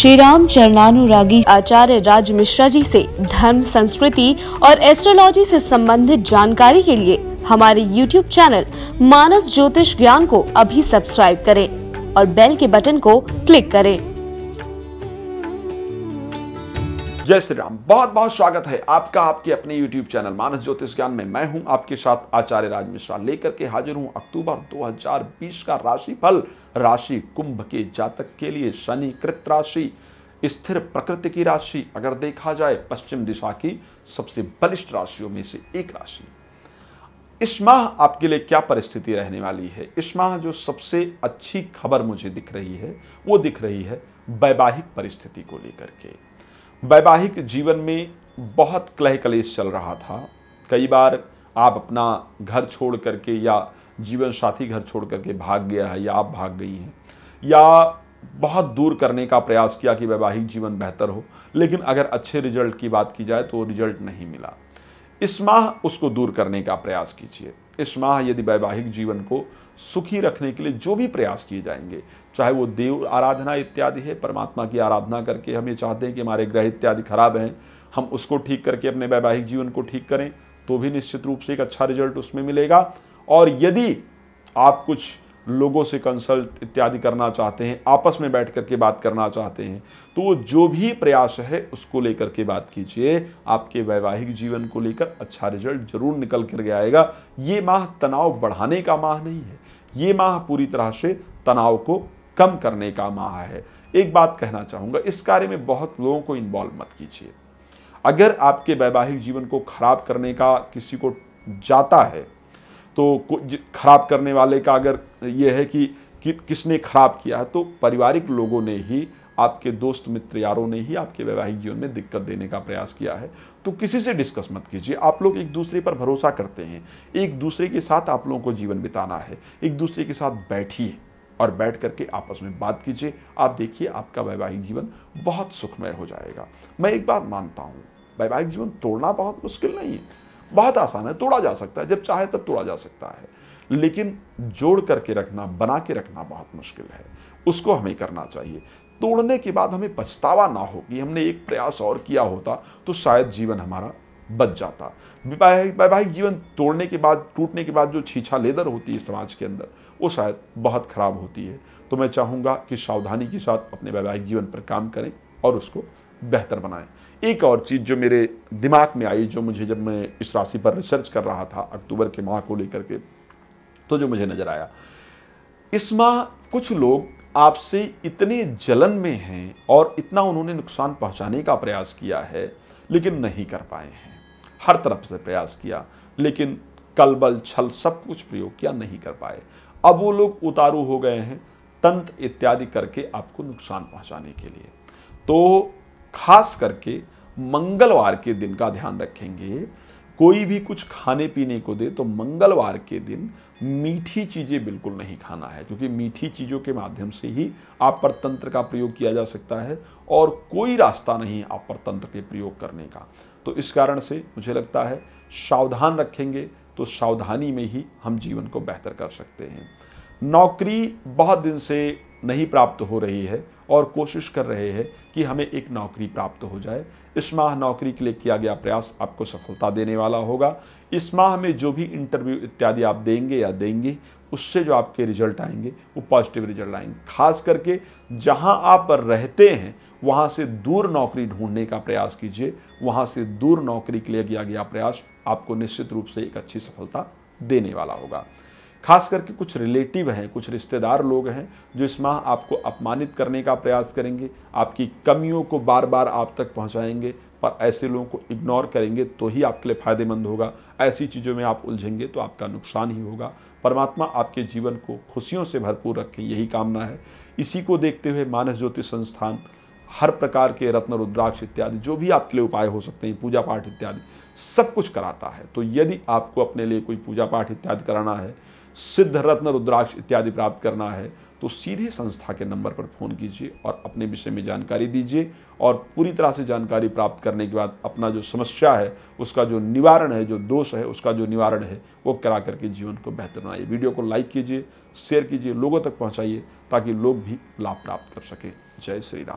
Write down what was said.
श्री राम चरणानुरागी आचार्य राज मिश्रा जी से धर्म संस्कृति और एस्ट्रोलॉजी से संबंधित जानकारी के लिए हमारे यूट्यूब चैनल मानस ज्योतिष ज्ञान को अभी सब्सक्राइब करें और बेल के बटन को क्लिक करें जय श्री राम बहुत बहुत स्वागत है आपका आपके अपने यूट्यूब चैनल मानस ज्योतिष ज्ञान में मैं हूं आपके साथ आचार्य राज मिश्रा लेकर के हाजिर हूं अक्टूबर 2020 का राशि फल राशि कुंभ के जातक के लिए शनि कृत राशि स्थिर प्रकृति की राशि अगर देखा जाए पश्चिम दिशा की सबसे बलिष्ठ राशियों में से एक राशि इस माह आपके लिए क्या परिस्थिति रहने वाली है इस माह जो सबसे अच्छी खबर मुझे दिख रही है वो दिख रही है वैवाहिक परिस्थिति को लेकर के वैवाहिक जीवन में बहुत क्लह कलेश चल रहा था कई बार आप अपना घर छोड़ करके या जीवन साथी घर छोड़ करके भाग गया है या आप भाग गई हैं या बहुत दूर करने का प्रयास किया कि वैवाहिक जीवन बेहतर हो लेकिन अगर अच्छे रिजल्ट की बात की जाए तो रिजल्ट नहीं मिला इस माह उसको दूर करने का प्रयास कीजिए इस माह यदि वैवाहिक जीवन को सुखी रखने के लिए जो भी प्रयास किए जाएंगे चाहे वो देव आराधना इत्यादि है परमात्मा की आराधना करके हम ये चाहते हैं कि हमारे ग्रह इत्यादि खराब हैं हम उसको ठीक करके अपने वैवाहिक जीवन को ठीक करें तो भी निश्चित रूप से एक अच्छा रिजल्ट उसमें मिलेगा और यदि आप कुछ लोगों से कंसल्ट इत्यादि करना चाहते हैं आपस में बैठ कर के बात करना चाहते हैं तो वो जो भी प्रयास है उसको लेकर के बात कीजिए आपके वैवाहिक जीवन को लेकर अच्छा रिजल्ट जरूर निकल कर आएगा ये माह तनाव बढ़ाने का माह नहीं है ये माह पूरी तरह से तनाव को कम करने का माह है एक बात कहना चाहूँगा इस कार्य में बहुत लोगों को इन्वॉल्व मत कीजिए अगर आपके वैवाहिक जीवन को खराब करने का किसी को जाता है तो खराब करने वाले का अगर ये है कि, कि किसने खराब किया है तो पारिवारिक लोगों ने ही आपके दोस्त मित्र यारों ने ही आपके वैवाहिक जीवन में दिक्कत देने का प्रयास किया है तो किसी से डिस्कस मत कीजिए आप लोग एक दूसरे पर भरोसा करते हैं एक दूसरे के साथ आप लोगों को जीवन बिताना है एक दूसरे के साथ बैठिए और बैठ करके आपस में बात कीजिए आप देखिए आपका वैवाहिक जीवन बहुत सुखमय हो जाएगा मैं एक बात मानता हूँ वैवाहिक जीवन तोड़ना बहुत मुश्किल नहीं है बहुत आसान है तोड़ा जा सकता है जब चाहे तब तोड़ा जा सकता है लेकिन जोड़ करके रखना बना के रखना बहुत मुश्किल है उसको हमें करना चाहिए तोड़ने के बाद हमें पछतावा ना हो कि हमने एक प्रयास और किया होता तो शायद जीवन हमारा बच जाता वैवाहिक जीवन तोड़ने के बाद टूटने के बाद जो छीछा लेदर होती है समाज के अंदर वो शायद बहुत खराब होती है तो मैं चाहूँगा कि सावधानी के साथ अपने वैवाहिक जीवन पर काम करें और उसको बेहतर बनाएं एक और चीज़ जो मेरे दिमाग में आई जो मुझे जब मैं इस राशि पर रिसर्च कर रहा था अक्टूबर के माह को लेकर के तो जो मुझे नज़र आया इस माह कुछ लोग आपसे इतने जलन में हैं और इतना उन्होंने नुकसान पहुंचाने का प्रयास किया है लेकिन नहीं कर पाए हैं हर तरफ से प्रयास किया लेकिन कलबल छल सब कुछ प्रयोग किया नहीं कर पाए अब वो लोग उतारू हो गए हैं तंत्र इत्यादि करके आपको नुकसान पहुंचाने के लिए तो खास करके मंगलवार के दिन का ध्यान रखेंगे कोई भी कुछ खाने पीने को दे तो मंगलवार के दिन मीठी चीज़ें बिल्कुल नहीं खाना है क्योंकि मीठी चीज़ों के माध्यम से ही आप पर तंत्र का प्रयोग किया जा सकता है और कोई रास्ता नहीं आप पर तंत्र के प्रयोग करने का तो इस कारण से मुझे लगता है सावधान रखेंगे तो सावधानी में ही हम जीवन को बेहतर कर सकते हैं नौकरी बहुत दिन से नहीं प्राप्त हो रही है और कोशिश कर रहे हैं कि हमें एक नौकरी प्राप्त हो जाए इस माह नौकरी के लिए किया गया प्रयास आपको सफलता देने वाला होगा इस माह में जो भी इंटरव्यू इत्यादि आप देंगे या देंगे उससे जो आपके रिजल्ट आएंगे वो पॉजिटिव रिजल्ट आएंगे खास करके जहां आप रहते हैं वहां से दूर नौकरी ढूंढने का प्रयास कीजिए वहां से दूर नौकरी के लिए किया गया प्रयास आपको निश्चित रूप से एक अच्छी सफलता देने वाला होगा खास करके कुछ रिलेटिव हैं कुछ रिश्तेदार लोग हैं जो इस माह आपको अपमानित करने का प्रयास करेंगे आपकी कमियों को बार बार आप तक पहुंचाएंगे पर ऐसे लोगों को इग्नोर करेंगे तो ही आपके लिए फायदेमंद होगा ऐसी चीज़ों में आप उलझेंगे तो आपका नुकसान ही होगा परमात्मा आपके जीवन को खुशियों से भरपूर रखें यही कामना है इसी को देखते हुए मानस ज्योतिष संस्थान हर प्रकार के रत्न रुद्राक्ष इत्यादि जो भी आपके लिए उपाय हो सकते हैं पूजा पाठ इत्यादि सब कुछ कराता है तो यदि आपको अपने लिए कोई पूजा पाठ इत्यादि कराना है सिद्ध रत्न रुद्राक्ष इत्यादि प्राप्त करना है तो सीधे संस्था के नंबर पर फ़ोन कीजिए और अपने विषय में जानकारी दीजिए और पूरी तरह से जानकारी प्राप्त करने के बाद अपना जो समस्या है उसका जो निवारण है जो दोष है उसका जो निवारण है वो करा करके जीवन को बेहतर बनाइए वीडियो को लाइक कीजिए शेयर कीजिए लोगों तक पहुँचाइए ताकि लोग भी लाभ प्राप्त कर सकें जय श्री राम